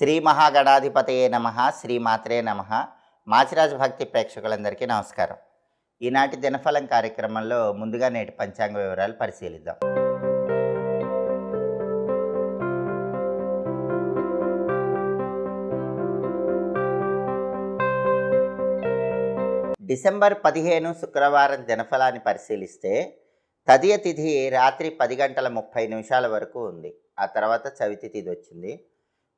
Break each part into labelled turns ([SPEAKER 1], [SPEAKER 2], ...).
[SPEAKER 1] శ్రీ మహాగణాధిపతయే నమ శ్రీమాత్రే నమ మాచిరాజ్ భక్తి ప్రేక్షకులందరికీ నమస్కారం ఈనాటి దినఫలం కార్యక్రమంలో ముందుగా నేటి పంచాంగ వివరాలు పరిశీలిద్దాం డిసెంబర్ పదిహేను శుక్రవారం దినఫలాన్ని పరిశీలిస్తే తదియ తిథి రాత్రి పది గంటల ముప్పై నిమిషాల వరకు ఉంది ఆ తర్వాత చవితి తిథి వచ్చింది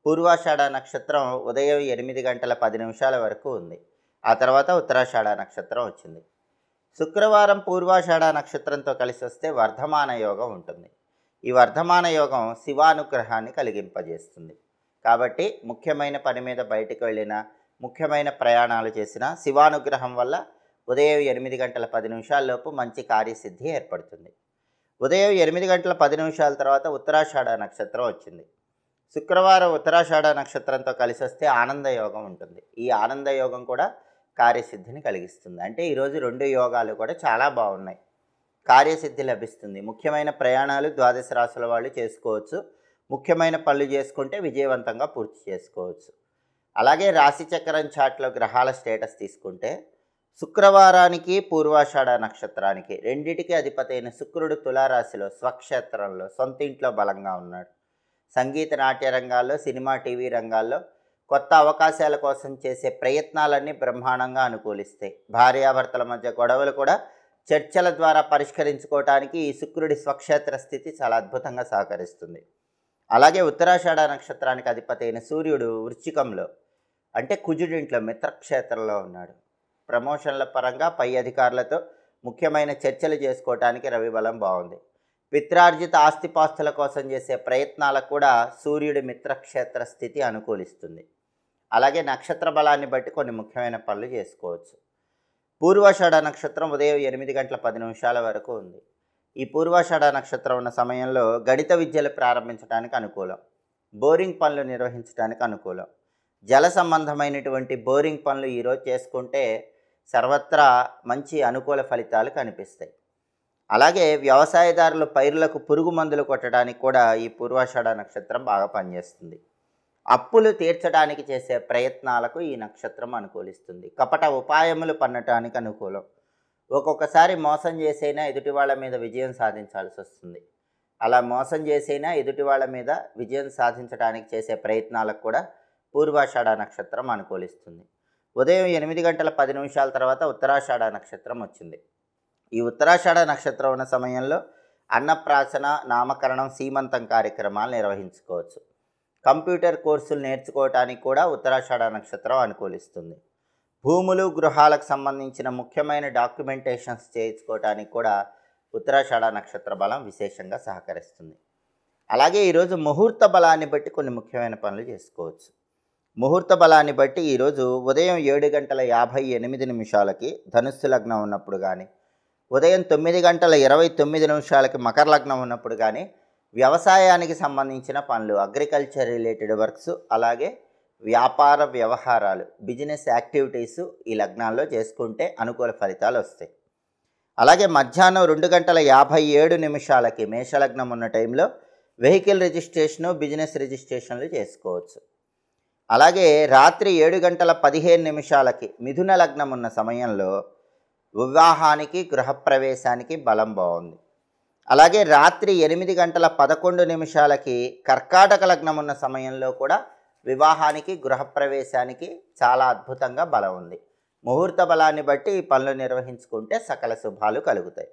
[SPEAKER 1] పూర్వాషాఢ నక్షత్రం ఉదయం ఎనిమిది గంటల పది నిమిషాల వరకు ఉంది ఆ తర్వాత ఉత్తరాషాఢ నక్షత్రం వచ్చింది శుక్రవారం పూర్వాషాఢ నక్షత్రంతో కలిసి వస్తే వర్ధమాన యోగం ఉంటుంది ఈ వర్ధమాన యోగం శివానుగ్రహాన్ని కలిగింపజేస్తుంది కాబట్టి ముఖ్యమైన పని మీద బయటకు వెళ్ళిన ముఖ్యమైన ప్రయాణాలు చేసిన శివానుగ్రహం వల్ల ఉదయం ఎనిమిది గంటల పది నిమిషాల్లోపు మంచి కార్యసిద్ధి ఏర్పడుతుంది ఉదయం ఎనిమిది గంటల పది నిమిషాల తర్వాత ఉత్తరాషాఢ నక్షత్రం వచ్చింది శుక్రవారం ఉత్తరాషాఢ నక్షత్రంతో కలిసి వస్తే ఆనంద యోగం ఉంటుంది ఈ ఆనంద యోగం కూడా కార్యసిద్ధిని కలిగిస్తుంది అంటే ఈరోజు రెండు యోగాలు కూడా చాలా బాగున్నాయి కార్యసిద్ధి లభిస్తుంది ముఖ్యమైన ప్రయాణాలు ద్వాదశ రాశుల వాళ్ళు చేసుకోవచ్చు ముఖ్యమైన పనులు చేసుకుంటే విజయవంతంగా పూర్తి చేసుకోవచ్చు అలాగే రాశి చక్రం చాట్లో గ్రహాల స్టేటస్ తీసుకుంటే శుక్రవారానికి పూర్వాషాఢ నక్షత్రానికి అధిపతి అయిన శుక్రుడు తులారాశిలో స్వక్షేత్రంలో సొంత ఇంట్లో బలంగా ఉన్నాడు సంగీత నాట్య రంగాల్లో సినిమా టీవీ రంగాల్లో కొత్త అవకాశాల కోసం చేసే ప్రయత్నాలన్నీ బ్రహ్మాండంగా అనుకూలిస్తాయి భార్యాభర్తల మధ్య గొడవలు కూడా చర్చల ద్వారా పరిష్కరించుకోవటానికి ఈ శుక్రుడి స్వక్షేత్ర స్థితి చాలా అద్భుతంగా సహకరిస్తుంది అలాగే ఉత్తరాషాఢ నక్షత్రానికి అధిపతి అయిన సూర్యుడు వృచ్చికంలో అంటే కుజుడింట్లో మిత్రక్షేత్రంలో ఉన్నాడు ప్రమోషన్ల పరంగా పై అధికారులతో ముఖ్యమైన చర్చలు చేసుకోవటానికి రవిబలం బాగుంది పిత్రార్జిత ఆస్తిపాస్తుల కోసం చేసే ప్రయత్నాలకు కూడా సూర్యుడి మిత్రక్షేత్ర స్థితి అనుకూలిస్తుంది అలాగే నక్షత్ర బలాన్ని బట్టి కొన్ని ముఖ్యమైన పనులు చేసుకోవచ్చు పూర్వాషాఢ నక్షత్రం ఉదయం ఎనిమిది గంటల పది నిమిషాల వరకు ఉంది ఈ పూర్వాషాఢ నక్షత్రం ఉన్న సమయంలో గణిత విద్యలు ప్రారంభించడానికి అనుకూలం బోరింగ్ పనులు నిర్వహించడానికి అనుకూలం జల సంబంధమైనటువంటి బోరింగ్ పనులు ఈరోజు చేసుకుంటే సర్వత్రా మంచి అనుకూల ఫలితాలు కనిపిస్తాయి అలాగే వ్యవసాయదారుల పైరులకు పురుగు మందులు కొట్టడానికి కూడా ఈ పూర్వాషాఢ నక్షత్రం బాగా పనిచేస్తుంది అప్పులు తీర్చడానికి చేసే ప్రయత్నాలకు ఈ నక్షత్రం అనుకూలిస్తుంది కపట ఉపాయములు పన్నటానికి అనుకూలం ఒక్కొక్కసారి మోసం చేసైనా ఎదుటి వాళ్ళ మీద విజయం సాధించాల్సి వస్తుంది అలా మోసం చేసైనా ఎదుటి వాళ్ళ మీద విజయం సాధించడానికి చేసే ప్రయత్నాలకు కూడా పూర్వాషాఢ నక్షత్రం అనుకూలిస్తుంది ఉదయం ఎనిమిది గంటల పది నిమిషాల తర్వాత ఉత్తరాషాఢ నక్షత్రం వచ్చింది ఈ ఉత్తరాషాఢ నక్షత్రం ఉన్న సమయంలో అన్నప్రాసన నామకరణం సీమంతం కార్యక్రమాలు నిర్వహించుకోవచ్చు కంప్యూటర్ కోర్సులు నేర్చుకోవటానికి కూడా ఉత్తరాషాఢ నక్షత్రం అనుకూలిస్తుంది భూములు గృహాలకు సంబంధించిన ముఖ్యమైన డాక్యుమెంటేషన్స్ చేయించుకోవటానికి కూడా ఉత్తరాషాఢ నక్షత్ర బలం విశేషంగా సహకరిస్తుంది అలాగే ఈరోజు ముహూర్త బలాన్ని బట్టి కొన్ని ముఖ్యమైన పనులు చేసుకోవచ్చు ముహూర్త బలాన్ని బట్టి ఈరోజు ఉదయం ఏడు గంటల యాభై ఎనిమిది నిమిషాలకి ధనుస్సు లగ్నం ఉన్నప్పుడు కానీ ఉదయం తొమ్మిది గంటల ఇరవై తొమ్మిది నిమిషాలకి మకర లగ్నం ఉన్నప్పుడు కానీ వ్యవసాయానికి సంబంధించిన పనులు అగ్రికల్చర్ రిలేటెడ్ వర్క్స్ అలాగే వ్యాపార వ్యవహారాలు బిజినెస్ యాక్టివిటీస్ ఈ లగ్నాల్లో చేసుకుంటే అనుకూల ఫలితాలు వస్తాయి అలాగే మధ్యాహ్నం రెండు గంటల యాభై ఏడు నిమిషాలకి మేషలగ్నం ఉన్న టైంలో వెహికల్ రిజిస్ట్రేషను బిజినెస్ రిజిస్ట్రేషన్లు చేసుకోవచ్చు అలాగే రాత్రి ఏడు గంటల పదిహేను నిమిషాలకి మిథున లగ్నం ఉన్న సమయంలో వివాహానికి గృహప్రవేశానికి బలం బాగుంది అలాగే రాత్రి ఎనిమిది గంటల పదకొండు నిమిషాలకి కర్కాటక లగ్నం ఉన్న సమయంలో కూడా వివాహానికి గృహప్రవేశానికి చాలా అద్భుతంగా బలం ఉంది ముహూర్త బలాన్ని బట్టి ఈ పనులు నిర్వహించుకుంటే సకల శుభాలు కలుగుతాయి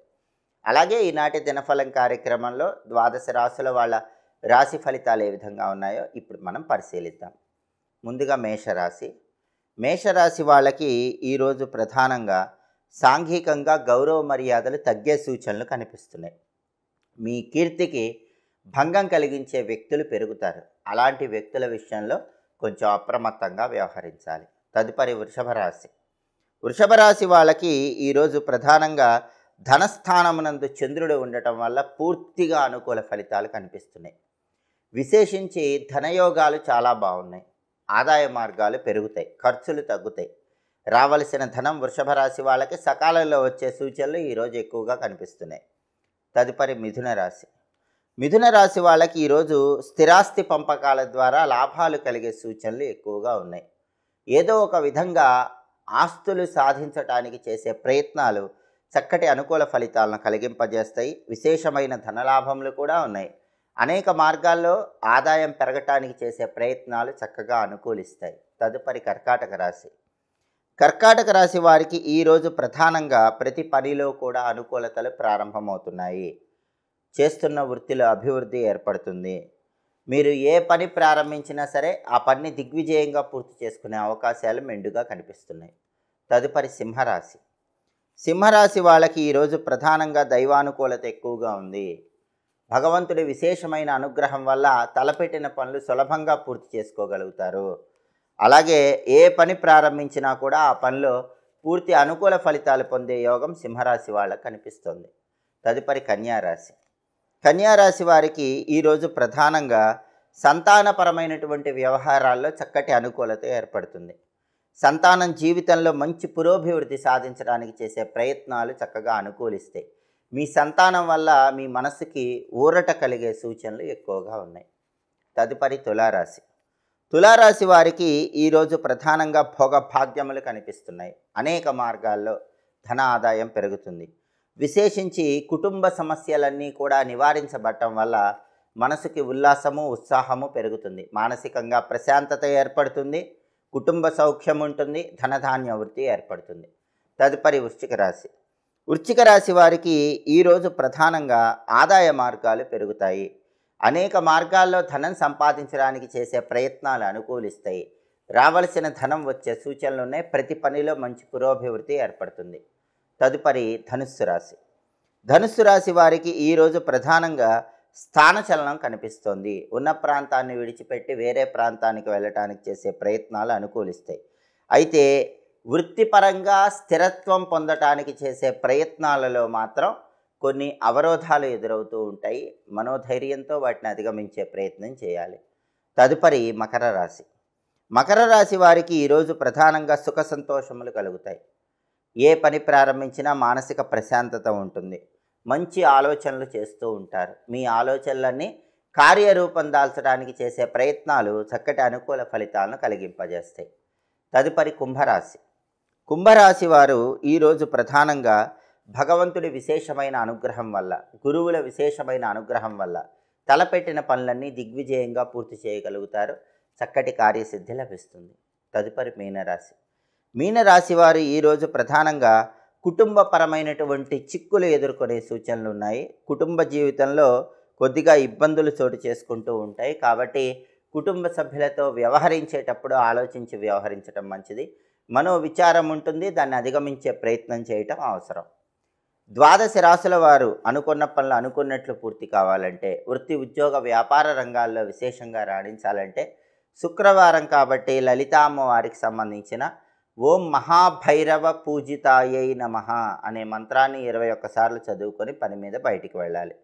[SPEAKER 1] అలాగే ఈనాటి దినఫలం కార్యక్రమంలో ద్వాదశ రాశుల వాళ్ళ రాశి ఫలితాలు ఏ విధంగా ఉన్నాయో ఇప్పుడు మనం పరిశీలిద్దాం ముందుగా మేషరాశి మేషరాశి వాళ్ళకి ఈరోజు ప్రధానంగా సాంఘికంగా గౌరవ మర్యాదలు తగ్గే సూచనలు కనిపిస్తున్నాయి మీ కీర్తికి భంగం కలిగించే వ్యక్తులు పెరుగుతారు అలాంటి వ్యక్తుల విషయంలో కొంచెం అప్రమత్తంగా వ్యవహరించాలి తదుపరి వృషభ రాశి వృషభ రాశి వాళ్ళకి ఈరోజు ప్రధానంగా ధనస్థానమునందు చంద్రుడు ఉండటం వల్ల పూర్తిగా అనుకూల ఫలితాలు కనిపిస్తున్నాయి విశేషించి ధనయోగాలు చాలా బాగున్నాయి ఆదాయ మార్గాలు పెరుగుతాయి ఖర్చులు తగ్గుతాయి రావలసిన ధనం వృషభ రాశి వాళ్ళకి సకాలంలో వచ్చే సూచనలు ఈరోజు ఎక్కువగా కనిపిస్తున్నాయి తదుపరి మిథున రాశి మిథున రాశి వాళ్ళకి ఈరోజు స్థిరాస్తి పంపకాల ద్వారా లాభాలు కలిగే సూచనలు ఎక్కువగా ఉన్నాయి ఏదో ఒక విధంగా ఆస్తులు సాధించటానికి చేసే ప్రయత్నాలు చక్కటి అనుకూల ఫలితాలను కలిగింపజేస్తాయి విశేషమైన ధనలాభములు కూడా ఉన్నాయి అనేక మార్గాల్లో ఆదాయం పెరగటానికి చేసే ప్రయత్నాలు చక్కగా అనుకూలిస్తాయి తదుపరి కర్కాటక రాశి కర్కాటక రాశి వారికి ఈరోజు ప్రధానంగా ప్రతి పనిలో కూడా అనుకూలతలు ప్రారంభమవుతున్నాయి చేస్తున్న వృత్తిలో అభివృద్ధి ఏర్పడుతుంది మీరు ఏ పని ప్రారంభించినా సరే ఆ పని దిగ్విజయంగా పూర్తి చేసుకునే అవకాశాలు మెండుగా కనిపిస్తున్నాయి తదుపరి సింహరాశి సింహరాశి వాళ్ళకి ఈరోజు ప్రధానంగా దైవానుకూలత ఎక్కువగా ఉంది భగవంతుడి విశేషమైన అనుగ్రహం వల్ల తలపెట్టిన పనులు సులభంగా పూర్తి చేసుకోగలుగుతారు అలాగే ఏ పని ప్రారంభించినా కూడా ఆ పనిలో పూర్తి అనుకూల ఫలితాలు పొందే యోగం సింహరాశి వాళ్ళకు కనిపిస్తుంది తదుపరి కన్యారాశి కన్యారాశి వారికి ఈరోజు ప్రధానంగా సంతానపరమైనటువంటి వ్యవహారాల్లో చక్కటి అనుకూలత ఏర్పడుతుంది సంతానం జీవితంలో మంచి పురోభివృద్ధి సాధించడానికి చేసే ప్రయత్నాలు చక్కగా అనుకూలిస్తాయి మీ సంతానం వల్ల మీ మనసుకి ఊరట కలిగే సూచనలు ఎక్కువగా ఉన్నాయి తదుపరి తులారాశి తులారాశి వారికి ఈరోజు ప్రధానంగా భోగ భాగ్యములు కనిపిస్తున్నాయి అనేక మార్గాల్లో ధన ఆదాయం పెరుగుతుంది విశేషించి కుటుంబ సమస్యలన్నీ కూడా నివారించబడటం వల్ల మనసుకి ఉల్లాసము ఉత్సాహము పెరుగుతుంది మానసికంగా ప్రశాంతత ఏర్పడుతుంది కుటుంబ సౌఖ్యం ఉంటుంది ధనధాన్య వృత్తి ఏర్పడుతుంది తదుపరి వృశ్చిక రాశి వృశ్చిక రాశి వారికి ఈరోజు ప్రధానంగా ఆదాయ మార్గాలు పెరుగుతాయి అనేక మార్గాల్లో ధనం సంపాదించడానికి చేసే ప్రయత్నాలు అనుకూలిస్తాయి రావలసిన ధనం వచ్చే ఉన్నాయి ప్రతి పనిలో మంచి పురోభివృద్ధి ఏర్పడుతుంది తదుపరి ధనుస్సు రాశి ధనుస్సు రాశి వారికి ఈరోజు ప్రధానంగా స్థానచలనం కనిపిస్తోంది ఉన్న ప్రాంతాన్ని విడిచిపెట్టి వేరే ప్రాంతానికి వెళ్ళటానికి చేసే ప్రయత్నాలు అనుకూలిస్తాయి అయితే వృత్తిపరంగా స్థిరత్వం పొందటానికి చేసే ప్రయత్నాలలో మాత్రం కొన్ని అవరోధాలు ఎదురవుతూ ఉంటాయి మనోధైర్యంతో వాటిని అధిగమించే ప్రయత్నం చేయాలి తదుపరి మకర రాశి మకర రాశి వారికి ఈరోజు ప్రధానంగా సుఖ సంతోషములు కలుగుతాయి ఏ పని ప్రారంభించినా మానసిక ప్రశాంతత ఉంటుంది మంచి ఆలోచనలు చేస్తూ ఉంటారు మీ ఆలోచనలన్నీ కార్యరూపం దాల్చడానికి చేసే ప్రయత్నాలు చక్కటి అనుకూల ఫలితాలను కలిగింపజేస్తాయి తదుపరి కుంభరాశి కుంభరాశి వారు ఈరోజు ప్రధానంగా భగవంతుడి విశేషమైన అనుగ్రహం వల్ల గురువుల విశేషమైన అనుగ్రహం వల్ల తలపెట్టిన పనులన్నీ దిగ్విజయంగా పూర్తి చేయగలుగుతారు చక్కటి కార్యసిద్ధి లభిస్తుంది తదుపరి మీనరాశి మీనరాశి వారు ఈరోజు ప్రధానంగా కుటుంబపరమైనటువంటి చిక్కులు ఎదుర్కొనే సూచనలు ఉన్నాయి కుటుంబ జీవితంలో కొద్దిగా ఇబ్బందులు చోటు చేసుకుంటూ ఉంటాయి కాబట్టి కుటుంబ సభ్యులతో వ్యవహరించేటప్పుడు ఆలోచించి వ్యవహరించడం మంచిది మనో విచారం ఉంటుంది దాన్ని అధిగమించే ప్రయత్నం చేయటం అవసరం ద్వాదశ రాశుల వారు అనుకున్న పనులు అనుకున్నట్లు పూర్తి కావాలంటే వృత్తి ఉద్యోగ వ్యాపార రంగాల్లో విశేషంగా రాణించాలంటే శుక్రవారం కాబట్టి లలితామ్మవారికి సంబంధించిన ఓం మహాభైరవ పూజితాయై నమ అనే మంత్రాన్ని ఇరవై ఒక్కసార్లు చదువుకొని పని మీద బయటికి వెళ్ళాలి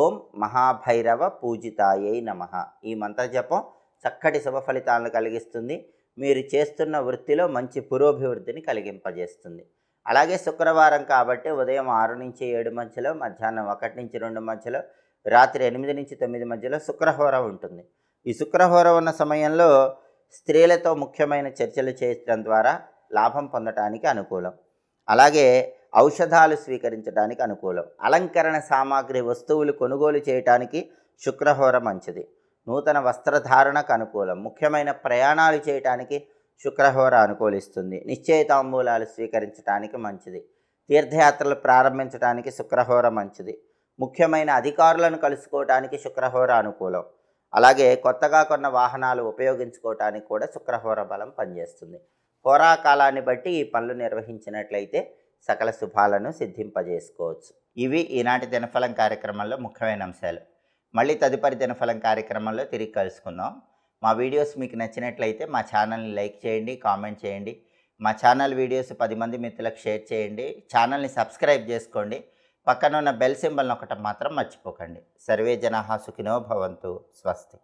[SPEAKER 1] ఓం మహాభైరవ పూజితాయై నమ ఈ మంత్రజపం చక్కటి శుభ ఫలితాలను కలిగిస్తుంది మీరు చేస్తున్న వృత్తిలో మంచి పురోభివృద్ధిని కలిగింపజేస్తుంది అలాగే శుక్రవారం కాబట్టి ఉదయం ఆరు నుంచి ఏడు మధ్యలో మధ్యాహ్నం ఒకటి నుంచి రెండు మధ్యలో రాత్రి ఎనిమిది నుంచి తొమ్మిది మధ్యలో శుక్రహోర ఉంటుంది ఈ శుక్రహోర ఉన్న సమయంలో స్త్రీలతో ముఖ్యమైన చర్చలు చేయడం ద్వారా లాభం పొందటానికి అనుకూలం అలాగే ఔషధాలు స్వీకరించడానికి అనుకూలం అలంకరణ సామాగ్రి వస్తువులు కొనుగోలు చేయటానికి శుక్రహోర మంచిది నూతన వస్త్రధారణకు అనుకూలం ముఖ్యమైన ప్రయాణాలు చేయటానికి శుక్రహోర అనుకూలిస్తుంది నిశ్చయితాంబూలాలు స్వీకరించడానికి మంచిది తీర్థయాత్రలు ప్రారంభించడానికి శుక్రహోర మంచిది ముఖ్యమైన అధికారులను కలుసుకోవటానికి శుక్రహోర అనుకూలం అలాగే కొత్తగా కొన్న వాహనాలు ఉపయోగించుకోవటానికి కూడా శుక్రహోర బలం పనిచేస్తుంది హోరాకాలాన్ని బట్టి ఈ పనులు నిర్వహించినట్లయితే సకల శుభాలను సిద్ధింపజేసుకోవచ్చు ఇవి ఈనాటి దినఫలం కార్యక్రమంలో ముఖ్యమైన అంశాలు మళ్ళీ తదుపరి దినఫలం కార్యక్రమంలో తిరిగి కలుసుకుందాం మా వీడియోస్ మీకు నచ్చినట్లయితే మా ఛానల్ని లైక్ చేయండి కామెంట్ చేయండి మా ఛానల్ వీడియోస్ పది మంది మిత్రులకు షేర్ చేయండి ఛానల్ని సబ్స్క్రైబ్ చేసుకోండి పక్కన ఉన్న బెల్ సింబల్ని ఒకటి మాత్రం మర్చిపోకండి సర్వే జనా సుఖినో భవంతు స్వస్తి